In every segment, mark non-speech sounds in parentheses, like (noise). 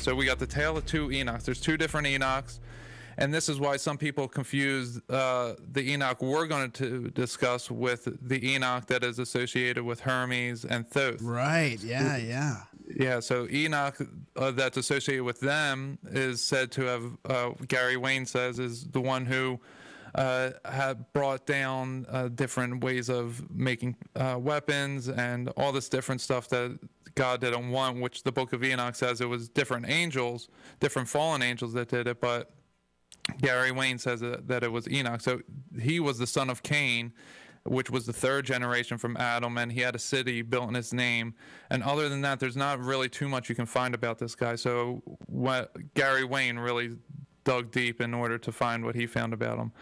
So we got the tale of two Enochs. There's two different Enochs, and this is why some people confuse uh, the Enoch we're going to discuss with the Enoch that is associated with Hermes and Thoth. Right. Yeah. Yeah. Yeah. So Enoch uh, that's associated with them is said to have uh, Gary Wayne says is the one who. Uh, had brought down uh, different ways of making uh, weapons and all this different stuff that God didn't want, which the book of Enoch says it was different angels, different fallen angels that did it, but Gary Wayne says that it was Enoch. So he was the son of Cain, which was the third generation from Adam, and he had a city built in his name. And other than that, there's not really too much you can find about this guy. So what Gary Wayne really dug deep in order to find what he found about him.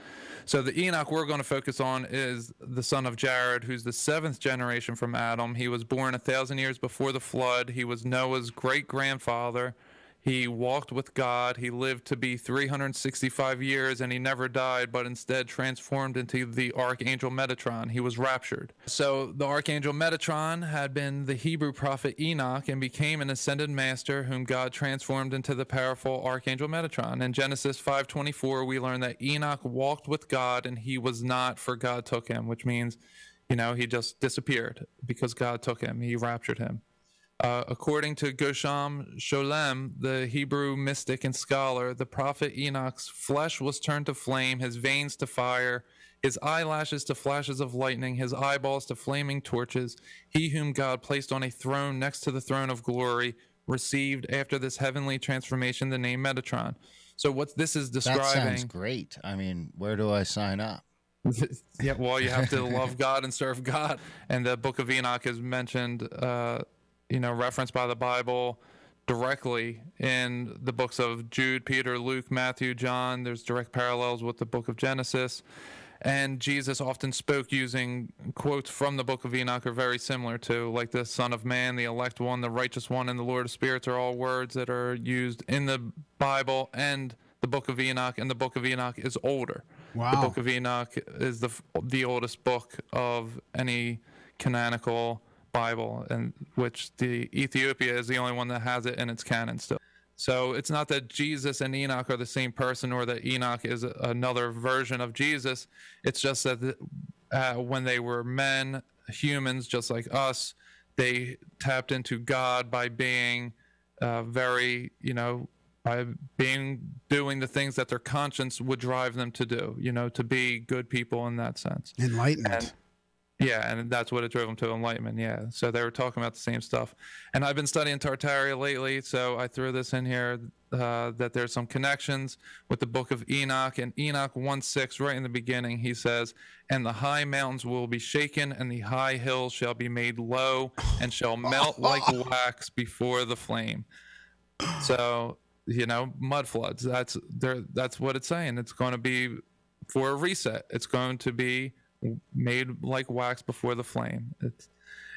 So the Enoch we're going to focus on is the son of Jared, who's the seventh generation from Adam. He was born a thousand years before the flood. He was Noah's great grandfather. He walked with God. He lived to be 365 years and he never died, but instead transformed into the Archangel Metatron. He was raptured. So, the Archangel Metatron had been the Hebrew prophet Enoch and became an ascended master whom God transformed into the powerful Archangel Metatron. In Genesis 5:24, we learn that Enoch walked with God and he was not, for God took him, which means, you know, he just disappeared because God took him, he raptured him. Uh, according to Gershom Sholem, the Hebrew mystic and scholar, the prophet Enoch's flesh was turned to flame, his veins to fire, his eyelashes to flashes of lightning, his eyeballs to flaming torches. He whom God placed on a throne next to the throne of glory received after this heavenly transformation the name Metatron. So what this is describing That sounds great. I mean, where do I sign up? (laughs) yeah, well, you have to (laughs) love God and serve God, and the Book of Enoch is mentioned. Uh, you know referenced by the Bible directly in the books of Jude, Peter, Luke, Matthew, John. There's direct parallels with the book of Genesis. And Jesus often spoke using quotes from the book of Enoch are very similar to, like the Son of Man, the elect one, the righteous one, and the Lord of Spirits are all words that are used in the Bible and the book of Enoch. And the book of Enoch is older. Wow. The book of Enoch is the, the oldest book of any canonical Bible, and which the Ethiopia is the only one that has it in its canon still. So it's not that Jesus and Enoch are the same person, or that Enoch is another version of Jesus. It's just that uh, when they were men, humans just like us, they tapped into God by being uh, very, you know, by being doing the things that their conscience would drive them to do, you know, to be good people in that sense. Enlightenment. And yeah, and that's what it drove them to enlightenment. Yeah, so they were talking about the same stuff, and I've been studying Tartaria lately, so I threw this in here uh, that there's some connections with the Book of Enoch and Enoch one six right in the beginning. He says, "And the high mountains will be shaken, and the high hills shall be made low, and shall melt like (laughs) wax before the flame." So you know, mud floods. That's there. That's what it's saying. It's going to be for a reset. It's going to be made like wax before the flame. It's,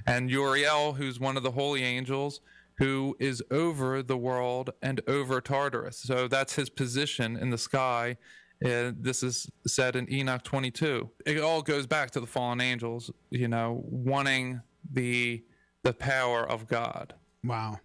and Uriel, who's one of the holy angels, who is over the world and over Tartarus. So that's his position in the sky. this is said in Enoch 22. It all goes back to the fallen angels, you know, wanting the the power of God. Wow.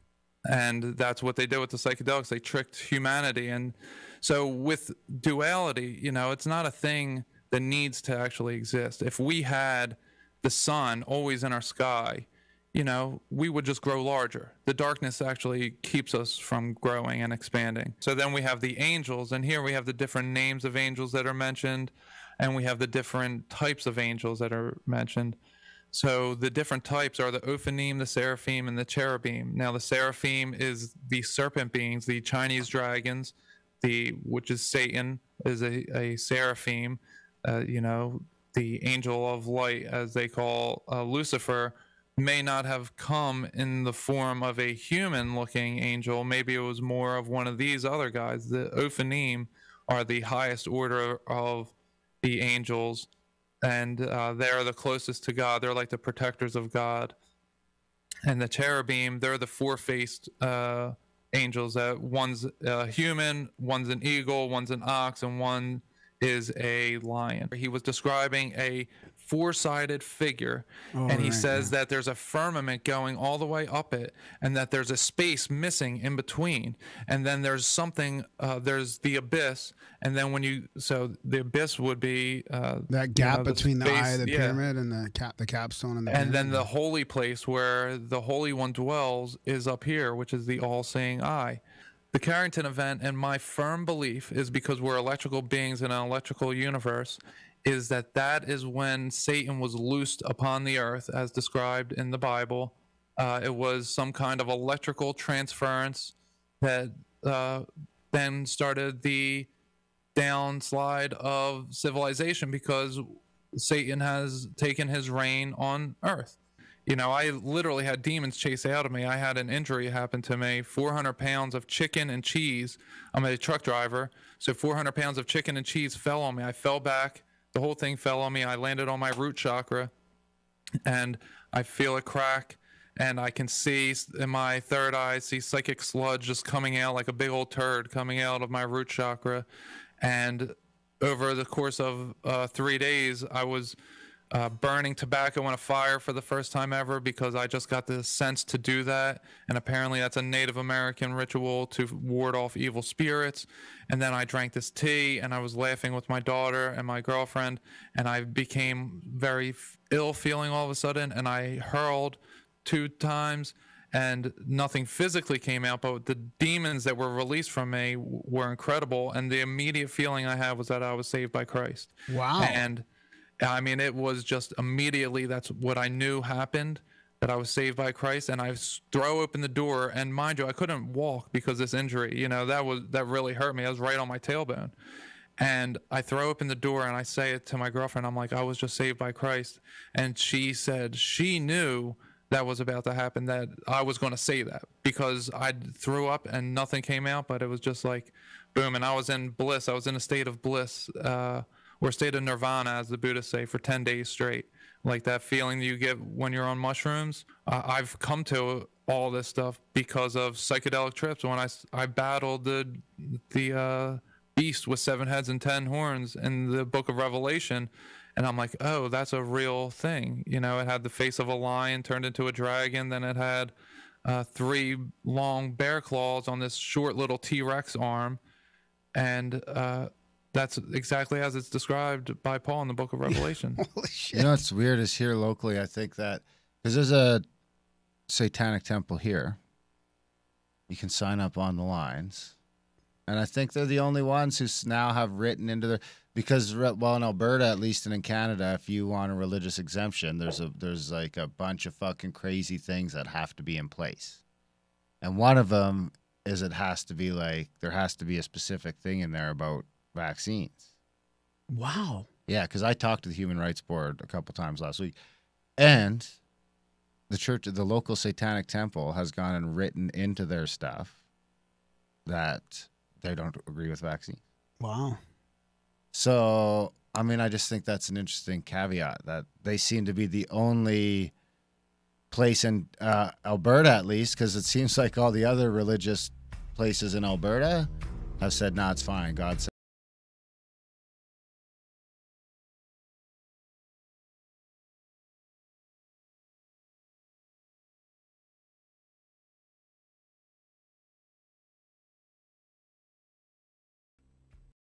And that's what they did with the psychedelics. They tricked humanity. And so with duality, you know, it's not a thing that needs to actually exist. If we had the sun always in our sky, you know, we would just grow larger. The darkness actually keeps us from growing and expanding. So then we have the angels, and here we have the different names of angels that are mentioned, and we have the different types of angels that are mentioned. So the different types are the Ophanim, the Seraphim, and the Cherubim. Now the Seraphim is the serpent beings, the Chinese dragons, the which is Satan is a, a Seraphim uh, you know, the angel of light, as they call uh, Lucifer, may not have come in the form of a human looking angel. Maybe it was more of one of these other guys. The Ophanim are the highest order of the angels, and uh, they are the closest to God. They're like the protectors of God. And the cherubim, they're the four faced uh, angels that one's a human, one's an eagle, one's an ox, and one is a lion. He was describing a four sided figure. Oh, and he right, says yeah. that there's a firmament going all the way up it, and that there's a space missing in between. And then there's something, uh, there's the abyss. And then when you, so the abyss would be uh, that gap you know, between the, space, the eye of the yeah. pyramid and the cap, the capstone. And, the and then the holy place where the Holy One dwells is up here, which is the all seeing eye the Carrington event, and my firm belief is because we're electrical beings in an electrical universe, is that that is when Satan was loosed upon the earth, as described in the Bible. Uh, it was some kind of electrical transference that uh, then started the downslide of civilization because Satan has taken his reign on earth you know, I literally had demons chase out of me. I had an injury happen to me 400 pounds of chicken and cheese. I'm a truck driver. So 400 pounds of chicken and cheese fell on me. I fell back. The whole thing fell on me. I landed on my root chakra and I feel a crack. And I can see in my third eye, see psychic sludge just coming out like a big old turd coming out of my root chakra. And over the course of uh, three days, I was uh, burning tobacco on a fire for the first time ever because I just got the sense to do that. And apparently, that's a Native American ritual to ward off evil spirits. And then I drank this tea and I was laughing with my daughter and my girlfriend. And I became very ill feeling all of a sudden. And I hurled two times and nothing physically came out, but the demons that were released from me were incredible. And the immediate feeling I had was that I was saved by Christ. Wow. And I mean, it was just immediately that's what I knew happened that I was saved by Christ, and I throw open the door. And mind you, I couldn't walk because this injury. You know that was that really hurt me. I was right on my tailbone, and I throw open the door and I say it to my girlfriend. I'm like, I was just saved by Christ, and she said she knew that was about to happen. That I was going to say that because I threw up and nothing came out, but it was just like, boom, and I was in bliss. I was in a state of bliss. Uh, or state of nirvana, as the Buddhists say, for 10 days straight. Like that feeling you get when you're on mushrooms. Uh, I've come to all this stuff because of psychedelic trips. When I, I battled the, the uh, beast with seven heads and 10 horns in the book of Revelation, and I'm like, oh, that's a real thing. You know, it had the face of a lion turned into a dragon, then it had uh, three long bear claws on this short little T Rex arm. And uh, that's exactly as it's described by Paul in the book of (laughs) Revelation. Holy shit. You know what's weird is here locally, I think that because there's a satanic temple here, you can sign up on the lines. And I think they're the only ones who now have written into their because well in Alberta at least and in Canada if you want a religious exemption there's a there's like a bunch of fucking crazy things that have to be in place. And one of them is it has to be like there has to be a specific thing in there about vaccines. Wow. Yeah, because I talked to the Human Rights Board a couple times last week, and the church, the local Satanic Temple, has gone and written into their stuff that they don't agree with vaccines. Wow. So, I mean, I just think that's an interesting caveat that they seem to be the only place in uh, Alberta, at least, because it seems like all the other religious places in Alberta have said, no, nah, it's fine. God said.